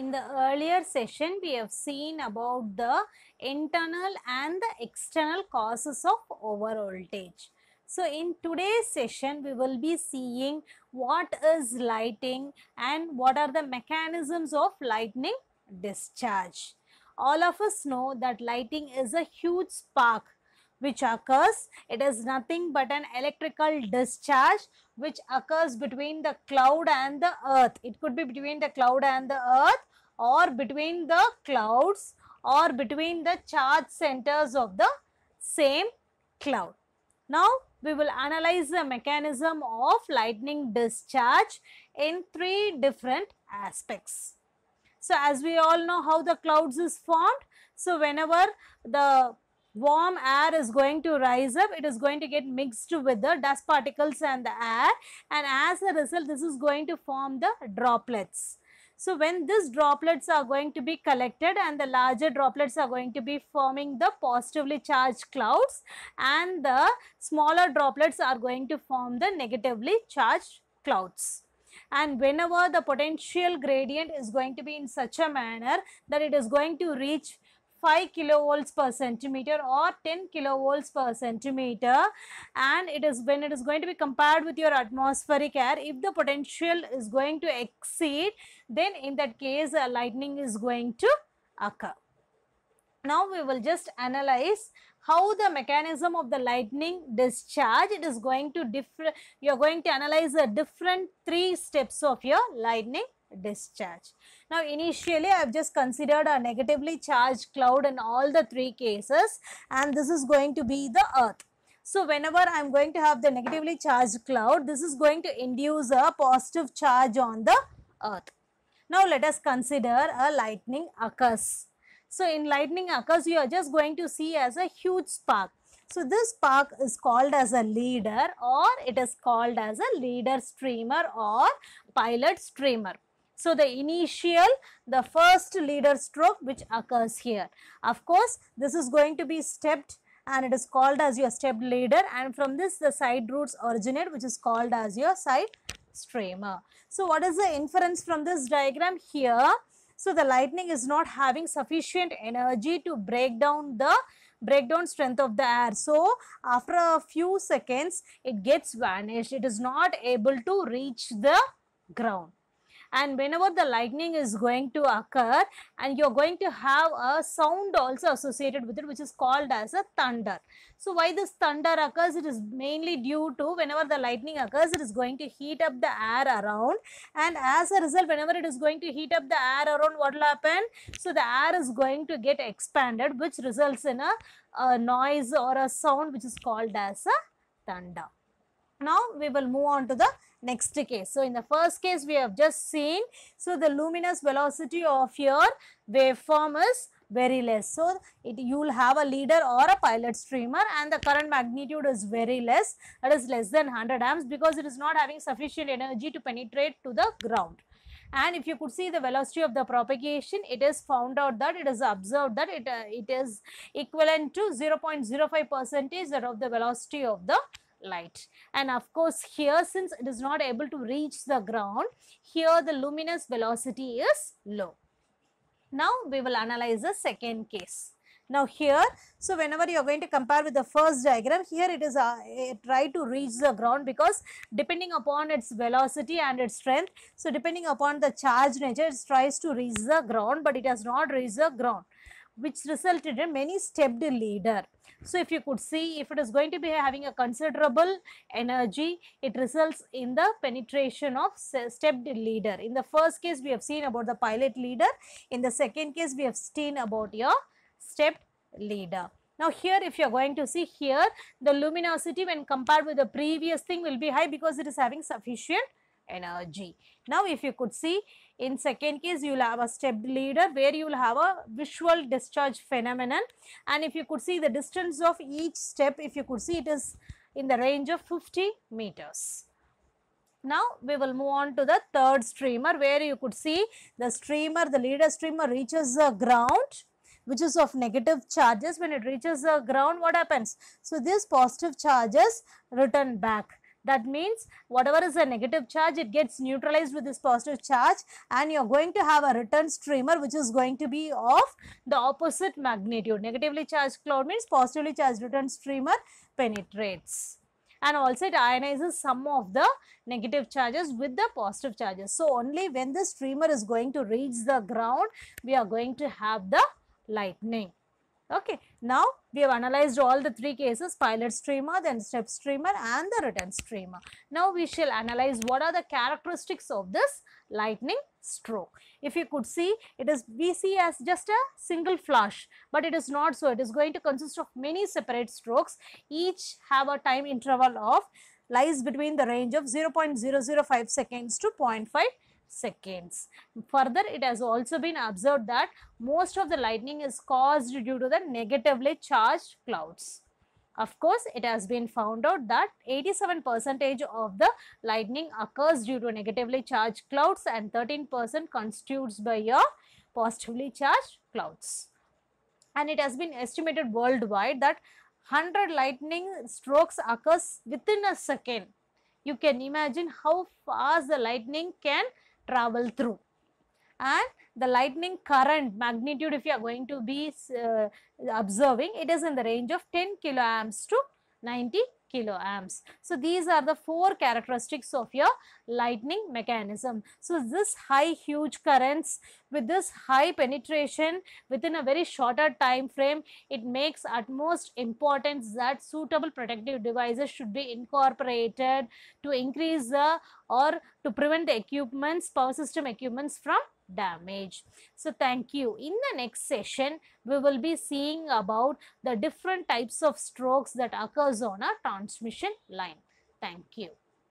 in the earlier session we have seen about the internal and the external causes of overvoltage. So, in today's session we will be seeing what is lighting and what are the mechanisms of lightning discharge. All of us know that lighting is a huge spark which occurs. It is nothing but an electrical discharge which occurs between the cloud and the earth. It could be between the cloud and the earth or between the clouds or between the charge centers of the same cloud. Now, we will analyze the mechanism of lightning discharge in three different aspects. So, as we all know how the clouds is formed. So, whenever the warm air is going to rise up it is going to get mixed with the dust particles and the air and as a result this is going to form the droplets so when these droplets are going to be collected and the larger droplets are going to be forming the positively charged clouds and the smaller droplets are going to form the negatively charged clouds. And whenever the potential gradient is going to be in such a manner that it is going to reach 5 kilovolts per centimeter or 10 kilovolts per centimeter and it is when it is going to be compared with your atmospheric air if the potential is going to exceed then in that case uh, lightning is going to occur. Now we will just analyze how the mechanism of the lightning discharge it is going to differ you are going to analyze the different three steps of your lightning discharge. Now initially I have just considered a negatively charged cloud in all the three cases and this is going to be the earth. So whenever I am going to have the negatively charged cloud this is going to induce a positive charge on the earth. Now let us consider a lightning occurs. So in lightning occurs you are just going to see as a huge spark. So this spark is called as a leader or it is called as a leader streamer or pilot streamer. So, the initial, the first leader stroke which occurs here. Of course, this is going to be stepped and it is called as your stepped leader and from this the side roots originate which is called as your side streamer. So, what is the inference from this diagram here? So, the lightning is not having sufficient energy to break down the breakdown strength of the air. So, after a few seconds it gets vanished, it is not able to reach the ground and whenever the lightning is going to occur and you're going to have a sound also associated with it which is called as a thunder. So why this thunder occurs it is mainly due to whenever the lightning occurs it is going to heat up the air around and as a result whenever it is going to heat up the air around what will happen? So the air is going to get expanded which results in a, a noise or a sound which is called as a thunder. Now we will move on to the next case. So in the first case we have just seen, so the luminous velocity of your waveform is very less. So it you will have a leader or a pilot streamer and the current magnitude is very less that is less than 100 amps because it is not having sufficient energy to penetrate to the ground. And if you could see the velocity of the propagation, it is found out that it is observed that it, uh, it is equivalent to 0.05 percentage of the velocity of the light and of course here since it is not able to reach the ground here the luminous velocity is low. Now we will analyze the second case. Now here, so whenever you are going to compare with the first diagram, here it is uh, try to reach the ground because depending upon its velocity and its strength, so depending upon the charge nature, it tries to reach the ground but it has not reached the ground which resulted in many stepped leader. So, if you could see if it is going to be having a considerable energy, it results in the penetration of stepped leader. In the first case, we have seen about the pilot leader. In the second case, we have seen about your stepped leader. Now here if you are going to see here the luminosity when compared with the previous thing will be high because it is having sufficient energy. Now if you could see in second case, you will have a step leader where you will have a visual discharge phenomenon. And if you could see the distance of each step, if you could see it is in the range of 50 meters. Now we will move on to the third streamer where you could see the streamer, the leader streamer reaches the ground which is of negative charges when it reaches the ground what happens? So, these positive charges return back that means whatever is a negative charge, it gets neutralized with this positive charge and you're going to have a return streamer which is going to be of the opposite magnitude. Negatively charged cloud means positively charged return streamer penetrates and also it ionizes some of the negative charges with the positive charges. So, only when the streamer is going to reach the ground, we are going to have the lightning. Okay. Now, we have analyzed all the three cases pilot streamer, then step streamer and the return streamer. Now, we shall analyze what are the characteristics of this lightning stroke. If you could see, it is we see as just a single flash, but it is not so. It is going to consist of many separate strokes, each have a time interval of lies between the range of 0.005 seconds to 0.5 seconds. Further, it has also been observed that most of the lightning is caused due to the negatively charged clouds. Of course, it has been found out that 87 percentage of the lightning occurs due to negatively charged clouds and 13 percent constitutes by your positively charged clouds. And it has been estimated worldwide that 100 lightning strokes occurs within a second. You can imagine how fast the lightning can travel through and the lightning current magnitude if you are going to be uh, observing it is in the range of 10 kiloamps to 90 kiloamps. So, these are the four characteristics of your lightning mechanism. So, this high huge currents with this high penetration within a very shorter time frame, it makes utmost importance that suitable protective devices should be incorporated to increase the or to prevent the equipments, power system equipments from damage. So thank you. In the next session, we will be seeing about the different types of strokes that occurs on a transmission line. Thank you.